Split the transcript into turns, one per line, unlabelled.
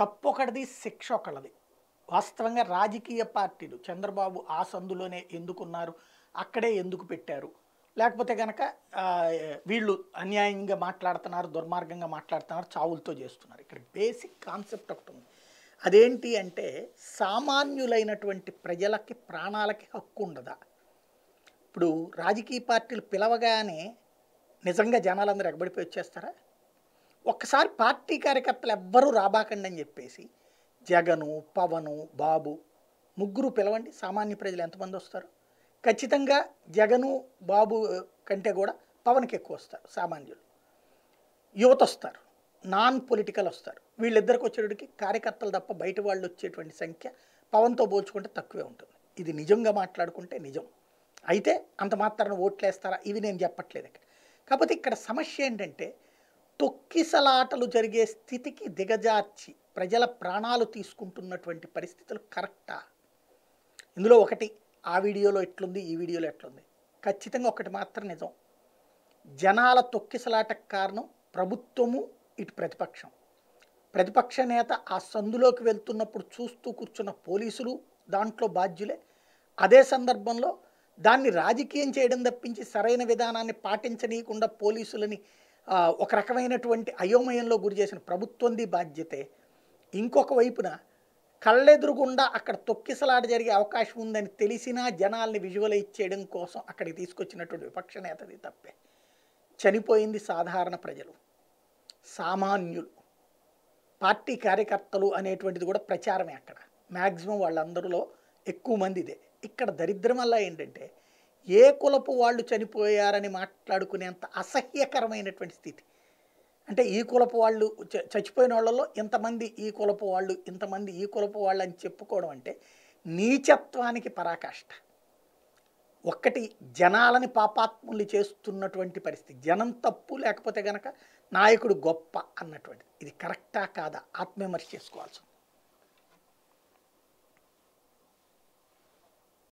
తప్పు ఒకటిది శిక్ష ఒకళ్ళది వాస్తవంగా రాజకీయ పార్టీలు చంద్రబాబు ఆ సందులోనే ఎందుకున్నారు అక్కడే ఎందుకు పెట్టారు లేకపోతే కనుక వీళ్ళు అన్యాయంగా మాట్లాడుతున్నారు దుర్మార్గంగా మాట్లాడుతున్నారు చావులతో చేస్తున్నారు ఇక్కడ బేసిక్ కాన్సెప్ట్ ఒకటి ఉంది అదేంటి అంటే సామాన్యులైనటువంటి ప్రజలకి ప్రాణాలకి హక్కు ఉండదా ఇప్పుడు రాజకీయ పార్టీలు పిలవగానే నిజంగా జనాలందరూ ఎగబడిపోయి వచ్చేస్తారా ఒక్కసారి పార్టీ కార్యకర్తలు ఎవ్వరూ రాబాకండి అని చెప్పేసి జగను పవను బాబు ముగ్గురు పిలవండి సామాన్య ప్రజలు ఎంతమంది వస్తారు ఖచ్చితంగా జగను బాబు కంటే కూడా పవన్కి ఎక్కువ వస్తారు సామాన్యులు యువత వస్తారు నాన్ పొలిటికల్ వస్తారు వీళ్ళిద్దరికి వచ్చేటికి కార్యకర్తలు తప్ప బయట వాళ్ళు వచ్చేటువంటి సంఖ్య పవన్తో పోల్చుకుంటే తక్కువే ఉంటుంది ఇది నిజంగా మాట్లాడుకుంటే నిజం అయితే అంత మాత్రాన ఓట్లేస్తారా ఇవి నేను చెప్పట్లేదు ఇక్కడ కాకపోతే ఇక్కడ సమస్య ఏంటంటే కిసలాటలు జరిగే స్థితికి దిగజార్చి ప్రజల ప్రాణాలు తీసుకుంటున్నటువంటి పరిస్థితులు కరెక్టా ఇందులో ఒకటి ఆ వీడియోలో ఎట్లుంది ఈ వీడియోలో ఎట్లుంది ఖచ్చితంగా ఒకటి మాత్రం నిజం జనాల తొక్కిసలాటకు కారణం ప్రభుత్వము ఇటు ప్రతిపక్షం ప్రతిపక్ష నేత ఆ సందులోకి వెళ్తున్నప్పుడు చూస్తూ కూర్చున్న పోలీసులు దాంట్లో బాధ్యులే అదే సందర్భంలో దాన్ని రాజకీయం చేయడం తప్పించి సరైన విధానాన్ని పాటించనీయకుండా పోలీసులని ఒక రకమైనటువంటి అయోమయంలో గురి చేసిన ప్రభుత్వంది బాధ్యతే ఇంకొక వైపున కళ్ళెదురుగుండా అక్కడ తొక్కిసలాట జరిగే అవకాశం ఉందని తెలిసినా జనాల్ని విజువలైజ్ చేయడం కోసం అక్కడికి తీసుకొచ్చినటువంటి విపక్ష నేతది తప్పే చనిపోయింది సాధారణ ప్రజలు సామాన్యులు పార్టీ కార్యకర్తలు అనేటువంటిది కూడా ప్రచారమే అక్కడ మ్యాక్సిమం వాళ్ళందరిలో ఎక్కువ మంది ఇదే ఇక్కడ దరిద్రం వల్ల ఏంటంటే ఏ కులపు వాళ్ళు చనిపోయారని మాట్లాడుకునేంత అసహ్యకరమైనటువంటి స్థితి అంటే ఈ కులపు వాళ్ళు చచ్చిపోయిన వాళ్ళలో ఇంతమంది ఈ కులపు వాళ్ళు ఇంతమంది ఈ కులపు వాళ్ళు అని చెప్పుకోవడం అంటే నీచత్వానికి పరాకాష్ట ఒక్కటి జనాలని పాపాత్ములు చేస్తున్నటువంటి పరిస్థితి జనం తప్పు లేకపోతే గనక నాయకుడు గొప్ప అన్నటువంటిది ఇది కరెక్టా కాదా ఆత్మవిమర్శ చేసుకోవాల్సింది